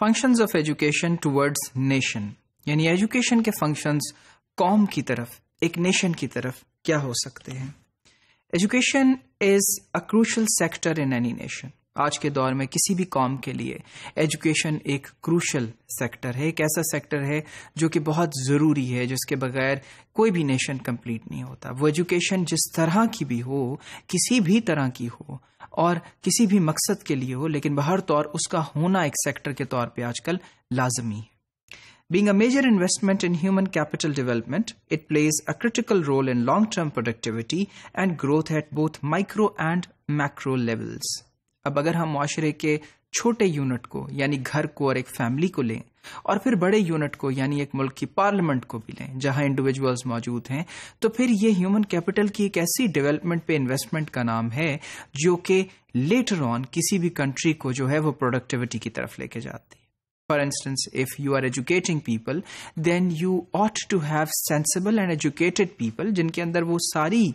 Functions of education towards nation यानी education के functions कॉम की तरफ एक नेशन की तरफ क्या हो सकते हैं education is a crucial sector in any nation आज के दौर में किसी भी कॉम के लिए एजुकेशन एक क्रूशल सेक्टर है एक ऐसा सेक्टर है जो कि बहुत ज़रूरी है जिसके बगैर कोई भी नेशन कंप्लीट नहीं होता वो एजुकेशन जिस तरह की भी हो किसी भी तरह की हो और किसी भी मकसद के लिए हो लेकिन बहर तौर उसका होना एक सेक्टर के तौर पर आजकल लाजमी है being a major investment in human capital development it plays a critical role in long term productivity and growth at both micro and macro levels अब अगर हम माशरे के छोटे यूनिट को यानी घर को और एक फैमिली को लें और फिर बड़े यूनिट को यानी एक मुल्क की पार्लियामेंट को भी लें जहां इंडिविजुअल्स मौजूद हैं तो फिर ये ह्यूमन कैपिटल की एक ऐसी डेवलपमेंट पे इन्वेस्टमेंट का नाम है जो कि लेटर ऑन किसी भी कंट्री को जो है वो प्रोडक्टिविटी की तरफ लेके जाती है for instance if you are educating people then you ought to have sensible and educated people जिनके अंदर वो सारी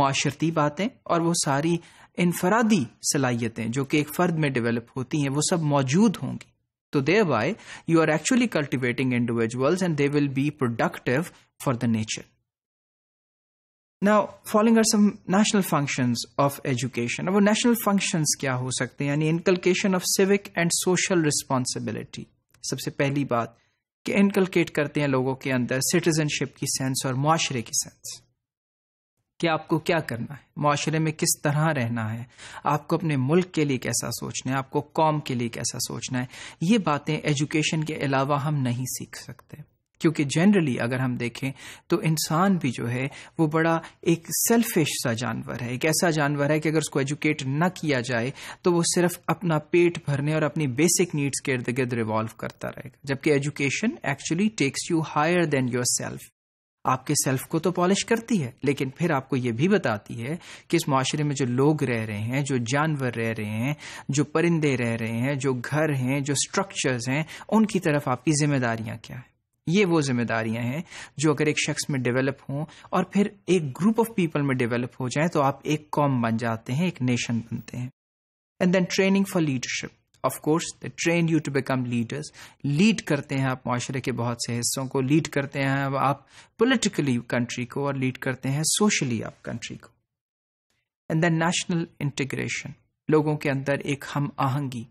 माशरती बातें और वो सारी इनफरादी सलाहियतें जो कि एक फर्द में डेवलप होती हैं वो सब मौजूद होंगी So thereby, you are actually cultivating individuals and they will be productive for the nature. Now, following are some national functions of education. Our national functions क्या हो सकते हैं inculcation of civic and social responsibility. सबसे पहली बात कि inculcate करते हैं लोगों के अंदर citizenship की सेंस और माशरे की कि आपको क्या करना है माशरे में किस तरह रहना है आपको अपने मुल्क के लिए कैसा सोचना है आपको कौम के लिए कैसा सोचना है ये बातें एजुकेशन के अलावा हम नहीं सीख सकते क्योंकि जनरली अगर हम देखें तो इंसान भी जो है वो बड़ा एक सेल्फिश सा जानवर है एक ऐसा जानवर है कि अगर उसको एजुकेट ना किया जाए तो वो सिर्फ अपना पेट भरने और अपनी बेसिक नीड्स के इर्द गिर्द रिवॉल्व करता रहेगा जबकि education actually takes you higher than yourself आपके सेल्फ को तो पॉलिश करती है लेकिन फिर आपको यह भी बताती है कि इस माशरे में जो लोग रह रहे हैं जो जानवर रह रहे हैं जो परिंदे रह रहे हैं जो घर हैं जो स्ट्रक्चर्स हैं उनकी तरफ आपकी जिम्मेदारियां क्या है ये वो जिम्मेदारियां हैं जो अगर एक शख्स में डेवलप हों और फिर एक ग्रुप ऑफ पीपल में डेवलप हो जाए तो आप एक कॉम बन जाते हैं एक नेशन बनते हैं and then training for leadership of course they train you to become leaders lead करते हैं आप माशरे के बहुत से हिस्सों को लीड करते हैं आप पोलिटिकली कंट्री को और लीड करते हैं सोशली आप कंट्री को एंड द नेशनल इंटीग्रेशन लोगों के अंदर एक हम आहंगी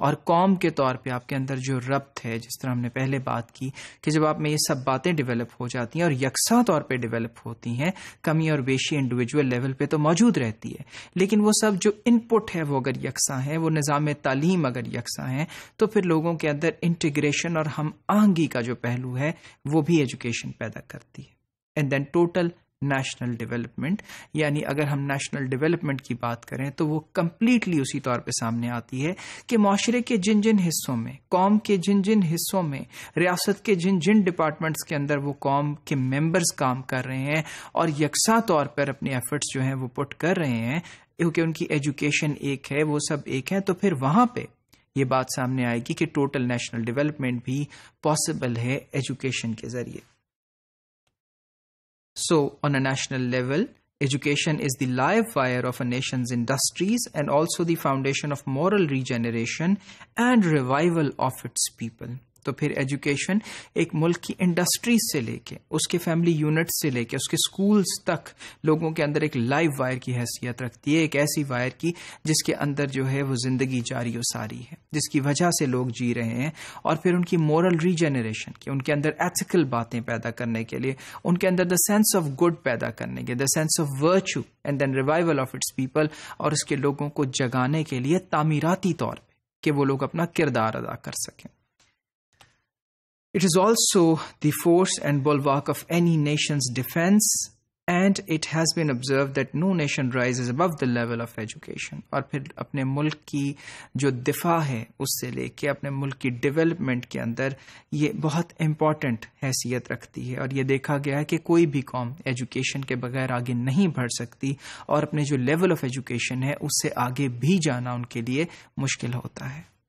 और कॉम के तौर पे आपके अंदर जो रब्त है जिस तरह हमने पहले बात की कि जब आप में ये सब बातें डेवलप हो जाती हैं और यकसा तौर पे डेवलप होती हैं कमी और बेशी इंडिविजुअल लेवल पे तो मौजूद रहती है लेकिन वो सब जो इनपुट है वो अगर यकसा है वो निज़ाम तालीम अगर यकसा है तो फिर लोगों के अंदर इंटीग्रेशन और हम आहंगी का जो पहलू है वो भी एजुकेशन पैदा करती है and then total national development यानी अगर हम नेशनल डेवलपमेंट की बात करें तो वो कम्प्लीटली उसी तौर पे सामने आती है कि माशरे के जिन जिन हिस्सों में कौम के जिन जिन हिस्सों में रियासत के जिन जिन डिपार्टमेंट्स के अंदर वो कौम के मेंबर्स काम कर रहे हैं और यकसा तौर पर अपने एफर्ट्स जो हैं वो पुट कर रहे हैं क्योंकि उनकी एजुकेशन एक है वो सब एक है तो फिर वहां पे ये बात सामने आएगी कि टोटल नेशनल डेवलपमेंट भी पॉसिबल है एजुकेशन के जरिए So, on a national level, education is the live wire of a nation's industries and also the foundation of moral regeneration and revival of its people. तो फिर education एक मुल्क की industries से लेके उसके फैमिली यूनिट से लेके उसके स्कूल्स तक लोगों के अंदर एक लाइव वायर की हैसियत रखती है एक ऐसी वायर की जिसके अंदर जो है वो जिंदगी जारी और सारी है जिसकी वजह से लोग जी रहे हैं और फिर उनकी मॉरल रीजनरेशन की उनके अंदर एथिकल बातें पैदा करने के लिए उनके अंदर द सेंस ऑफ गुड पैदा करने के the sense of virtue and then revival of its people और इसके लोगों को जगाने के लिए तामीराती तौर पर कि वो लोग अपना किरदार अदा कर सकें It is also the force and bulwark of any nation's defense, and it has been observed that no nation rises above the level of education. और फिर अपने मुल्क की जो दिफा है उससे लेके अपने मुल्क की डेवलपमेंट के अंदर ये बहुत इम्पॉर्टेंट हैसियत रखती है और ये देखा गया है कि कोई भी कौम एजुकेशन के बगैर आगे नहीं बढ़ सकती और अपने जो लेवल ऑफ एजुकेशन है उससे आगे भी जाना उनके लिए मुश्किल होता है